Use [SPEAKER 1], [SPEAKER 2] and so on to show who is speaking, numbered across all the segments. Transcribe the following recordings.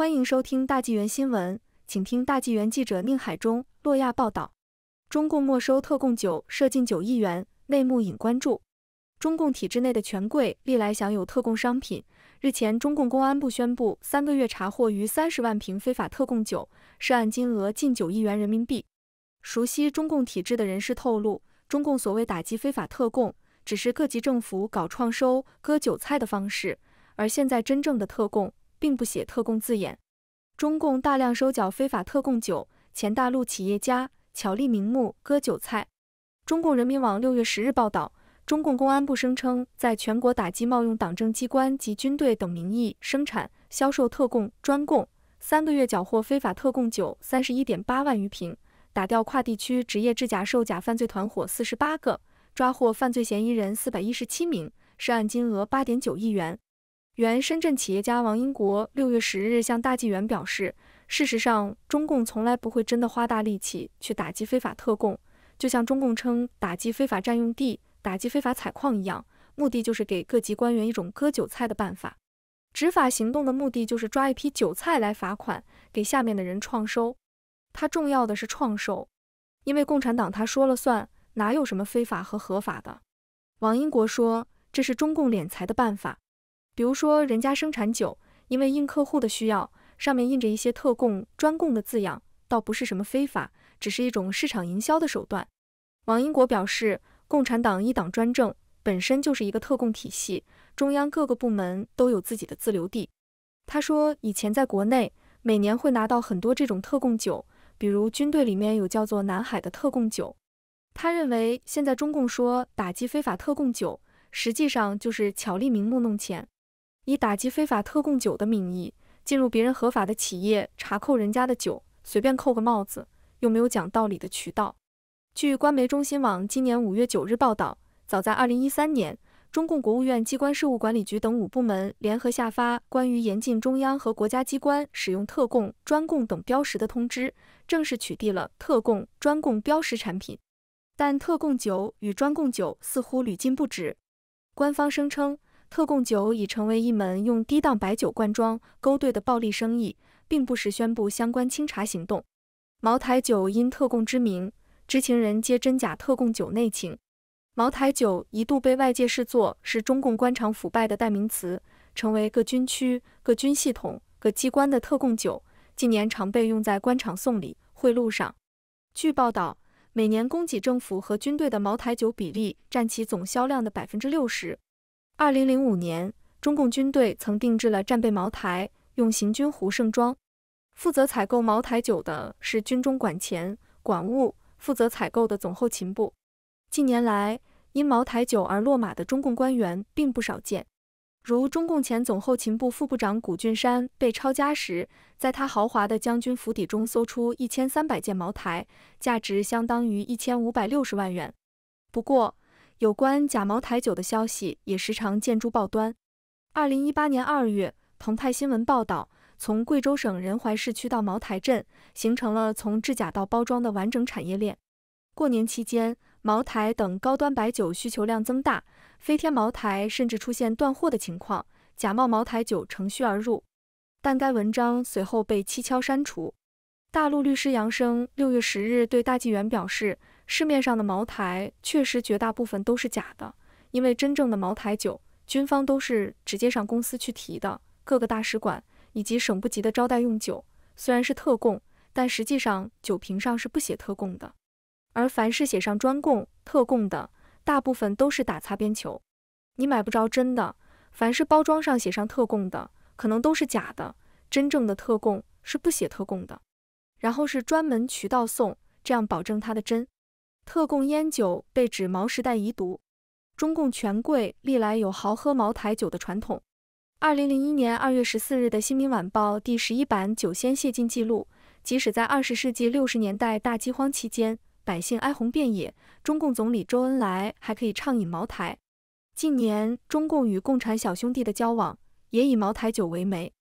[SPEAKER 1] 欢迎收听大纪元新闻，请听大纪元记者宁海中、洛亚报道：中共没收特供酒，涉近九亿元，内幕引关注。中共体制内的权贵历来享有特供商品。日前，中共公安部宣布，三个月查获逾三十万瓶非法特供酒，涉案金额近九亿元人民币。熟悉中共体制的人士透露，中共所谓打击非法特供，只是各级政府搞创收、割韭菜的方式，而现在真正的特供。并不写“特供”字眼，中共大量收缴非法特供酒，前大陆企业家巧立名目割韭菜。中共人民网六月十日报道，中共公安部声称，在全国打击冒用党政机关及军队等名义生产、销售特供、专供，三个月缴获非法特供酒三十一点八万余瓶，打掉跨地区职业制假售假犯罪团伙四十八个，抓获犯罪嫌疑人四百一十七名，涉案金额八点九亿元。原深圳企业家王英国六月十日向大纪元表示，事实上，中共从来不会真的花大力气去打击非法特供，就像中共称打击非法占用地、打击非法采矿一样，目的就是给各级官员一种割韭菜的办法。执法行动的目的就是抓一批韭菜来罚款，给下面的人创收。他重要的是创收，因为共产党他说了算，哪有什么非法和合法的？王英国说，这是中共敛财的办法。比如说，人家生产酒，因为应客户的需要，上面印着一些特供、专供的字样，倒不是什么非法，只是一种市场营销的手段。王英国表示，共产党一党专政本身就是一个特供体系，中央各个部门都有自己的自留地。他说，以前在国内，每年会拿到很多这种特供酒，比如军队里面有叫做“南海”的特供酒。他认为，现在中共说打击非法特供酒，实际上就是巧立名目弄钱。以打击非法特供酒的名义进入别人合法的企业查扣人家的酒，随便扣个帽子，又没有讲道理的渠道。据官媒中新网今年五月九日报道，早在二零一三年，中共国务院机关事务管理局等五部门联合下发《关于严禁中央和国家机关使用特供、专供等标识的通知》，正式取缔了特供、专供标识产品。但特供酒与专供酒似乎屡禁不止。官方声称。特供酒已成为一门用低档白酒灌装勾兑的暴利生意，并不时宣布相关清查行动。茅台酒因特供之名，知情人皆真假特供酒内情。茅台酒一度被外界视作是中共官场腐败的代名词，成为各军区、各军系统、各机关的特供酒，近年常被用在官场送礼、贿赂上。据报道，每年供给政府和军队的茅台酒比例占其总销量的百分之六十。二零零五年，中共军队曾定制了战备茅台，用行军壶盛装。负责采购茅台酒的是军中管钱管物，负责采购的总后勤部。近年来，因茅台酒而落马的中共官员并不少见，如中共前总后勤部副部长谷俊山被抄家时，在他豪华的将军府邸中搜出一千三百件茅台，价值相当于一千五百六十万元。不过，有关假茅台酒的消息也时常见诸报端。二零一八年二月，澎湃新闻报道，从贵州省仁怀市区到茅台镇，形成了从制假到包装的完整产业链。过年期间，茅台等高端白酒需求量增大，飞天茅台甚至出现断货的情况，假冒茅台酒乘虚而入。但该文章随后被蹊跷删除。大陆律师杨生六月十日对大纪元表示。市面上的茅台确实绝大部分都是假的，因为真正的茅台酒，军方都是直接上公司去提的。各个大使馆以及省部级的招待用酒虽然是特供，但实际上酒瓶上是不写特供的。而凡是写上专供、特供的，大部分都是打擦边球，你买不着真的。凡是包装上写上特供的，可能都是假的。真正的特供是不写特供的，然后是专门渠道送，这样保证它的真。特供烟酒被指毛时代遗毒，中共权贵历来有豪喝茅台酒的传统。二零零一年二月十四日的《新民晚报》第十一版《酒仙谢晋》记录，即使在二十世纪六十年代大饥荒期间，百姓哀鸿遍野，中共总理周恩来还可以畅饮茅台。近年，中共与共产小兄弟的交往也以茅台酒为媒。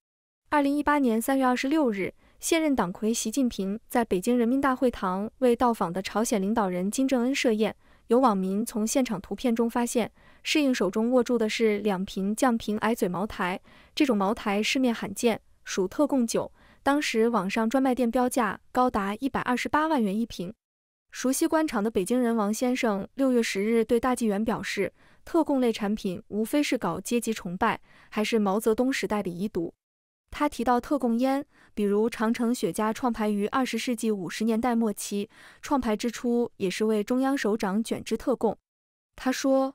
[SPEAKER 1] 二零一八年三月二十六日。现任党魁习近平在北京人民大会堂为到访的朝鲜领导人金正恩设宴。有网民从现场图片中发现，侍应手中握住的是两瓶酱瓶矮嘴茅台，这种茅台市面罕见，属特供酒。当时网上专卖店标价高达一百二十八万元一瓶。熟悉官场的北京人王先生六月十日对大纪元表示：“特供类产品无非是搞阶级崇拜，还是毛泽东时代的遗毒。”他提到特供烟。比如长城雪茄创牌于二十世纪五十年代末期，创牌之初也是为中央首长卷之特供。他说：“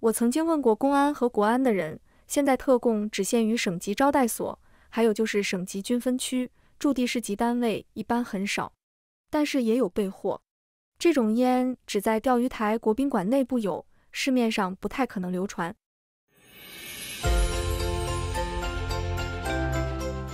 [SPEAKER 1] 我曾经问过公安和国安的人，现在特供只限于省级招待所，还有就是省级军分区驻地市级单位，一般很少，但是也有备货。这种烟只在钓鱼台国宾馆内部有，市面上不太可能流传。”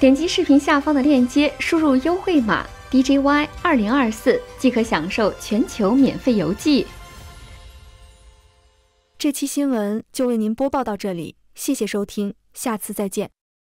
[SPEAKER 2] 点击视频下方的链接，输入优惠码 D J Y 二零
[SPEAKER 1] 二四，即可享受全球免费邮寄。这期新闻就为您播报到这里，谢谢收听，下次再见。